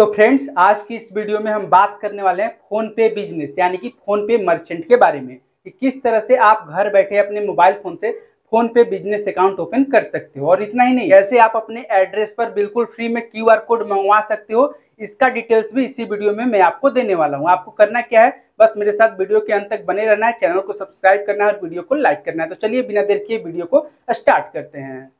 तो फ्रेंड्स आज की इस वीडियो में हम बात करने वाले हैं फोन पे बिजनेस यानी कि फोन पे मर्चेंट के बारे में कि किस तरह से आप घर बैठे अपने मोबाइल फोन से PhonePe business account open कर सकते हो और इतना ही नहीं ऐसे आप अपने एड्रेस पर बिल्कुल फ्री में क्यू कोड मंगवा सकते हो इसका डिटेल्स भी इसी वीडियो में मैं आपको देने वाला हूँ आपको करना क्या है बस मेरे साथ वीडियो के अंत तक बने रहना है चैनल को सब्सक्राइब करना है और वीडियो को लाइक करना है तो चलिए बिना देर किए वीडियो को स्टार्ट करते हैं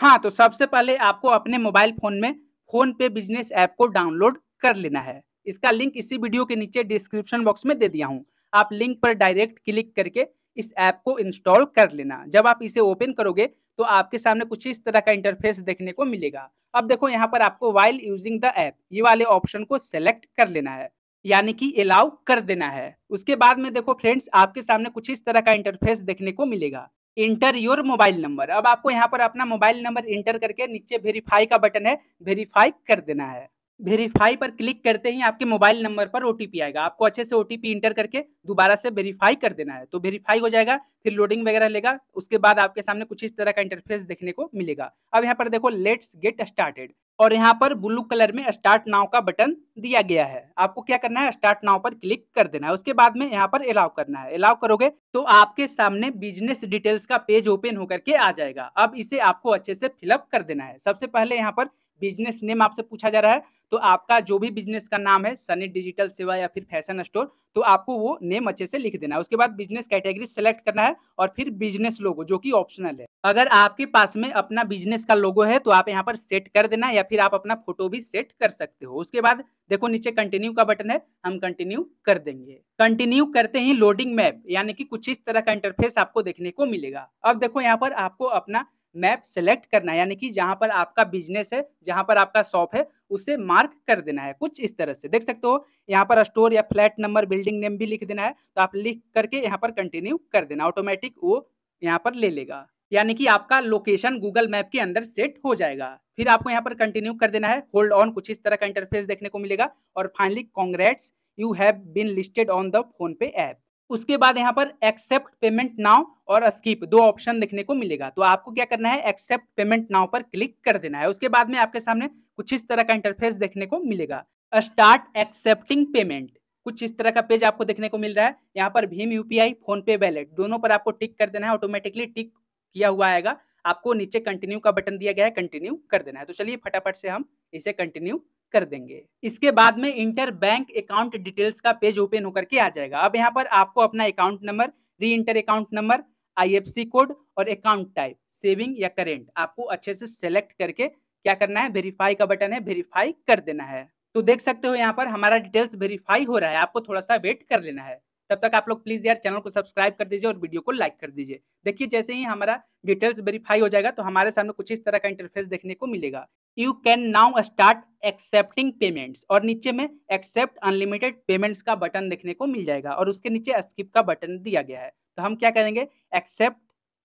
हाँ तो सबसे पहले आपको अपने मोबाइल फोन में फोन पे बिजनेस ऐप को डाउनलोड कर लेना है इसका लिंक इसी वीडियो के नीचे डिस्क्रिप्शन बॉक्स में दे दिया हूँ आप लिंक पर डायरेक्ट क्लिक करके इस ऐप को इंस्टॉल कर लेना जब आप इसे ओपन करोगे तो आपके सामने कुछ इस तरह का इंटरफेस देखने को मिलेगा अब देखो यहाँ पर आपको वाइल यूजिंग द ऐप ये वाले ऑप्शन को सेलेक्ट कर लेना है यानी कि अलाउ कर देना है उसके बाद में देखो फ्रेंड्स आपके सामने कुछ इस तरह का इंटरफेस देखने को मिलेगा इंटर योर मोबाइल नंबर अब आपको यहाँ पर अपना मोबाइल नंबर इंटर करके नीचे वेरीफाई का बटन है वेरीफाई कर देना है वेरीफाई पर क्लिक करते ही आपके मोबाइल नंबर पर ओटीपी आएगा आपको अच्छे से ओटीपी इंटर करके दोबारा से वेरीफाई कर देना है तो वेरीफाई हो जाएगा फिर लोडिंग वगैरह लेगा उसके बाद आपके सामने कुछ इस तरह का इंटरफेस देखने को मिलेगा अब यहाँ पर देखो लेट्स गेट स्टार्टेड और यहाँ पर ब्लू कलर में स्टार्ट नाव का बटन दिया गया है आपको क्या करना है स्टार्ट नाव पर क्लिक कर देना है उसके बाद में यहाँ पर अलाउ करना है अलाउ करोगे तो आपके सामने बिजनेस डिटेल्स का पेज ओपन होकर के आ जाएगा अब इसे आपको अच्छे से फिलअप कर देना है सबसे पहले यहाँ पर बिजनेस नेम आपसे पूछा जा रहा है तो आपका जो भी बिजनेस का नाम है सनी डिजिटल सेवा या फिर फैशन स्टोर तो आपको वो नेम अच्छे से लिख देना है उसके बाद बिजनेस कैटेगरी सेलेक्ट करना है और फिर बिजनेस लोगो जो कि ऑप्शनल है अगर आपके पास में अपना बिजनेस का लोगो है तो आप यहाँ पर सेट कर देना या फिर आप अपना फोटो भी सेट कर सकते हो उसके बाद देखो नीचे कंटिन्यू का बटन है हम कंटिन्यू कर देंगे कंटिन्यू करते ही लोडिंग मैप यानी कि कुछ इस तरह का इंटरफेस आपको देखने को मिलेगा अब देखो यहाँ पर आपको अपना मैप सेलेक्ट करना है यानी कि जहां पर आपका बिजनेस है जहां पर आपका शॉप है उसे मार्क कर देना है कुछ इस तरह से देख सकते हो यहाँ पर स्टोर या फ्लैट नंबर बिल्डिंग नेम भी लिख देना है तो आप लिख करके यहाँ पर कंटिन्यू कर देना ऑटोमेटिक वो यहाँ पर ले लेगा यानी कि आपका लोकेशन गूगल मैप के अंदर सेट हो जाएगा फिर आपको यहाँ पर कंटिन्यू कर देना है होल्ड ऑन कुछ इस तरह का इंटरफेस देखने को मिलेगा और finally congrats you have been listed on the PhonePe app उसके बाद यहाँ पर एक्सेप्ट पेमेंट नाउ और स्कीप दो ऑप्शन देखने को मिलेगा तो आपको क्या करना है एक्सेप्ट पेमेंट नाउ पर क्लिक कर देना है उसके बाद में आपके सामने कुछ इस तरह का इंटरफेस देखने को मिलेगा स्टार्ट एक्सेप्टिंग पेमेंट कुछ इस तरह का पेज आपको देखने को मिल रहा है यहाँ पर भीम यूपीआई फोन पे वैलेट दोनों पर आपको टिक कर देना है ऑटोमेटिकली टिक किया हुआ आएगा आपको नीचे कंटिन्यू का बटन दिया गया है कंटिन्यू कर देना है तो चलिए फटाफट से हम इसे कंटिन्यू कर देंगे इसके बाद में इंटर बैंक अकाउंट डिटेल्स का पेज ओपन होकर के आ जाएगा अब यहाँ पर आपको अपना account number re enter account number IFC code और अकाउंट टाइप सेविंग या करेंट आपको अच्छे से सेलेक्ट करके क्या करना है वेरीफाई का बटन है वेरीफाई कर देना है तो देख सकते हो यहाँ पर हमारा डिटेल्स वेरीफाई हो रहा है आपको थोड़ा सा वेट कर लेना है तब तक आप लोग प्लीज यार चैनल को सब्सक्राइब कर दीजिए और वीडियो को लाइक कर दीजिए देखिए जैसे ही हमारा डिटेल्स वेरीफाई हो जाएगा तो हमारे सामने कुछ इस तरह का इंटरफेस देखने को मिलेगा you can now start accepting payments और नीचे में एक्सेप्ट अनलिमिटेड पेमेंट्स का बटन देखने को मिल जाएगा और उसके नीचे स्किप का बटन दिया गया है तो हम क्या करेंगे एक्सेप्ट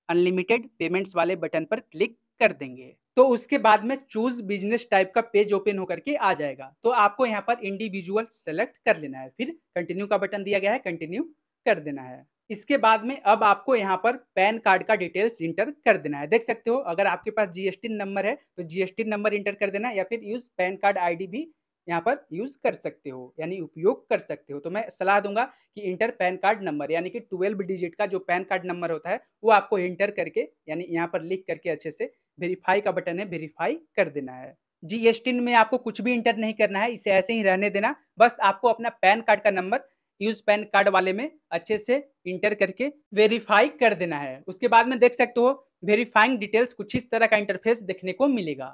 अनलिमिटेड पेमेंट्स वाले बटन पर क्लिक कर देंगे तो उसके बाद में चूज बिजनेस टाइप का पेज ओपन होकर के आ जाएगा तो आपको यहाँ पर इंडिविजुअल सेलेक्ट कर लेना है फिर कंटिन्यू का बटन दिया गया है कंटिन्यू कर देना है इसके बाद में अब आपको यहाँ पर पैन कार्ड का डिटेल्स इंटर कर देना है देख सकते हो अगर आपके पास जीएसटी नंबर है तो जीएसटी नंबर इंटर कर देना या फिर यूज पैन कार्ड आईडी भी यहाँ पर यूज कर सकते हो यानी उपयोग कर सकते हो तो मैं सलाह दूंगा कि इंटर पैन कार्ड नंबर यानी कि ट्वेल्व डिजिट का जो पैन कार्ड नंबर होता है वो आपको इंटर करके यानी यहाँ पर लिख करके अच्छे से वेरीफाई का बटन है वेरीफाई कर देना है जीएसटी में आपको कुछ भी इंटर नहीं करना है इसे ऐसे ही रहने देना बस आपको अपना पैन कार्ड का नंबर यूज पैन कार्ड वाले में अच्छे से इंटर करके वेरीफाई कर देना है उसके बाद में देख सकते हो वेरीफाइंग डिटेल्स कुछ इस तरह का इंटरफेस देखने को मिलेगा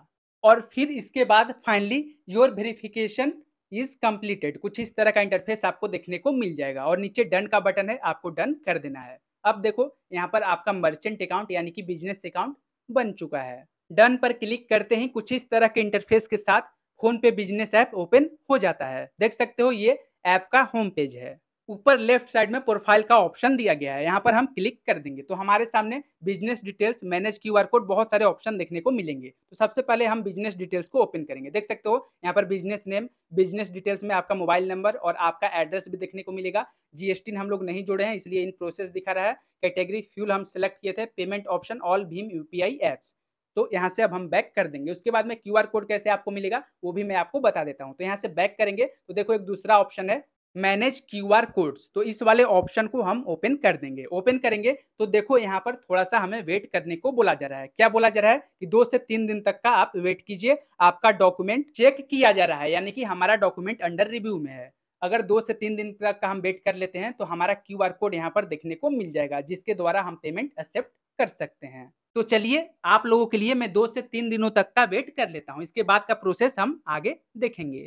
और फिर इसके बाद finally your verification is completed कुछ इस तरह का इंटरफेस आपको देखने को मिल जाएगा और नीचे डन का बटन है आपको डन कर देना है अब देखो यहाँ पर आपका मर्चेंट अकाउंट यानी कि बिजनेस अकाउंट बन चुका है डन पर क्लिक करते ही कुछ इस तरह के इंटरफेस के साथ phone PhonePe business app open हो जाता है देख सकते हो ये ऐप का होम पेज है ऊपर लेफ्ट साइड में प्रोफाइल का ऑप्शन दिया गया है यहाँ पर हम क्लिक कर देंगे तो हमारे सामने business details manage Q R code बहुत सारे ऑप्शन देखने को मिलेंगे तो सबसे पहले हम बिजनेस डिटेल्स को ओपन करेंगे देख सकते हो यहाँ पर बिजनेस नेम बिजनेस डिटेल्स में आपका मोबाइल नंबर और आपका एड्रेस भी देखने को मिलेगा जीएसटी हम लोग नहीं जुड़े हैं इसलिए इन प्रोसेस दिखा रहा है कैटेगरी फ्यूल हम सेलेक्ट किए थे पेमेंट ऑप्शन ऑल भीम यूपीआई एप्स तो यहाँ से अब हम बैक कर देंगे उसके बाद में क्यू कोड कैसे आपको मिलेगा वो भी मैं आपको बता देता हूँ तो यहाँ से बैक करेंगे तो देखो एक दूसरा ऑप्शन है मैनेज क्यू आर कोड्स तो इस वाले ऑप्शन को हम ओपन कर देंगे ओपन करेंगे तो देखो यहाँ पर थोड़ा सा हमें वेट करने को बोला जा रहा है क्या बोला जा रहा है कि दो से तीन दिन तक का आप वेट कीजिए आपका डॉक्यूमेंट चेक किया जा रहा है यानी कि हमारा डॉक्यूमेंट अंडर रिव्यू में है अगर दो से तीन दिन तक का हम वेट कर लेते हैं तो हमारा क्यू आर कोड यहाँ पर देखने को मिल जाएगा जिसके द्वारा हम पेमेंट एक्सेप्ट कर सकते हैं तो चलिए आप लोगों के लिए मैं दो से तीन दिनों तक का वेट कर लेता हूँ इसके बाद का प्रोसेस हम आगे देखेंगे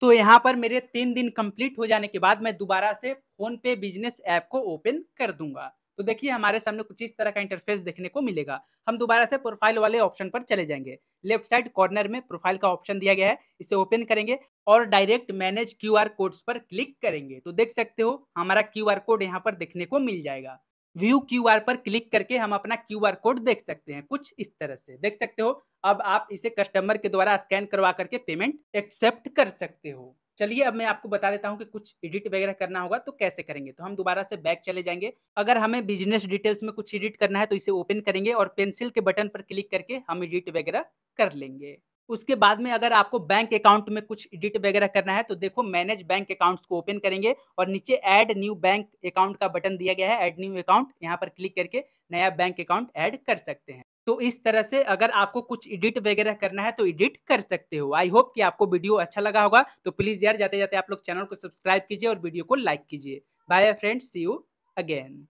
तो यहाँ पर मेरे तीन दिन कंप्लीट हो जाने के बाद मैं दोबारा से फोन पे बिजनेस ऐप को ओपन कर दूंगा तो देखिए हमारे सामने कुछ इस तरह का इंटरफेस देखने को मिलेगा हम दोबारा से प्रोफाइल वाले ऑप्शन पर चले जाएंगे लेफ्ट साइड कॉर्नर में प्रोफाइल का ऑप्शन दिया गया है इसे ओपन करेंगे और direct manage Q R codes पर क्लिक करेंगे तो देख सकते हो हमारा क्यू आर कोड यहाँ पर देखने को मिल जाएगा व्यू क्यू पर क्लिक करके हम अपना क्यू कोड देख सकते हैं कुछ इस तरह से देख सकते हो अब आप इसे कस्टमर के द्वारा स्कैन करवा करके पेमेंट एक्सेप्ट कर सकते हो चलिए अब मैं आपको बता देता हूँ कि कुछ एडिट वगैरह करना होगा तो कैसे करेंगे तो हम दोबारा से बैक चले जाएंगे अगर हमें बिजनेस डिटेल्स में कुछ एडिट करना है तो इसे ओपन करेंगे और पेंसिल के बटन पर क्लिक करके हम एडिट वगैरह कर लेंगे उसके बाद में अगर आपको बैंक अकाउंट में कुछ एडिट वगैरह करना है तो देखो मैनेज बैंक अकाउंट्स को ओपन करेंगे और नीचे ऐड न्यू बैंक अकाउंट का बटन दिया गया है ऐड न्यू अकाउंट यहाँ पर क्लिक करके नया बैंक अकाउंट ऐड कर सकते हैं तो इस तरह से अगर आपको कुछ एडिट वगैरह करना है तो एडिट कर सकते हो आई होप कि आपको वीडियो अच्छा लगा होगा तो प्लीज यार जाते जाते आप लोग चैनल को सब्सक्राइब कीजिए और वीडियो को लाइक कीजिए bye friends see you again